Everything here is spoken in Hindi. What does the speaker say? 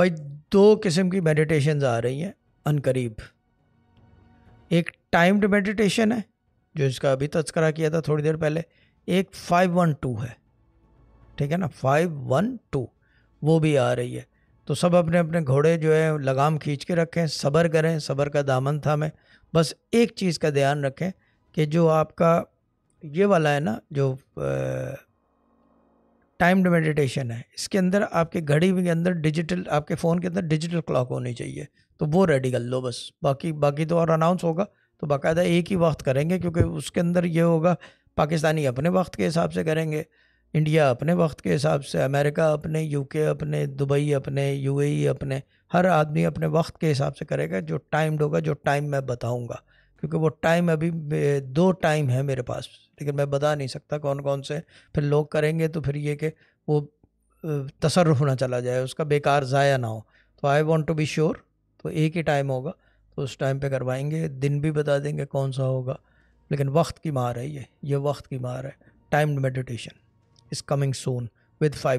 भाई दो किस्म की मेडिटेशन आ रही हैं अनकरीब एक टाइम्ड मेडिटेशन है जो इसका अभी तस्करा किया था थोड़ी देर पहले एक फाइव वन टू है ठीक है ना फाइव वन टू वो भी आ रही है तो सब अपने अपने घोड़े जो है लगाम खींच के रखें सबर करें सबर का दामन था मैं बस एक चीज़ का ध्यान रखें कि जो आपका ये वाला है ना जो टाइम्ड मेडिटेशन है इसके अंदर आपके घड़ी के अंदर डिजिटल आपके फ़ोन के अंदर डिजिटल क्लॉक होनी चाहिए तो वो रेडी कर लो बस बाकी बाकी तो और अनाउंस होगा तो बाकायदा एक ही वक्त करेंगे क्योंकि उसके अंदर ये होगा पाकिस्तानी अपने वक्त के हिसाब से करेंगे इंडिया अपने वक्त के हिसाब से अमेरिका अपने यूके अपने दुबई अपने यूएई अपने हर आदमी अपने वक्त के हिसाब से करेगा जो टाइम्ड होगा जो टाइम मैं बताऊँगा क्योंकि वो टाइम अभी दो टाइम है मेरे पास लेकिन मैं बता नहीं सकता कौन कौन से फिर लोग करेंगे तो फिर ये कि वो तसरफ ना चला जाए उसका बेकार ज़ाया ना हो तो I want to be sure तो एक ही टाइम होगा तो उस टाइम पे करवाएंगे दिन भी बता देंगे कौन सा होगा लेकिन वक्त की मार है ये ये वक्त की मार है timed meditation is coming soon with five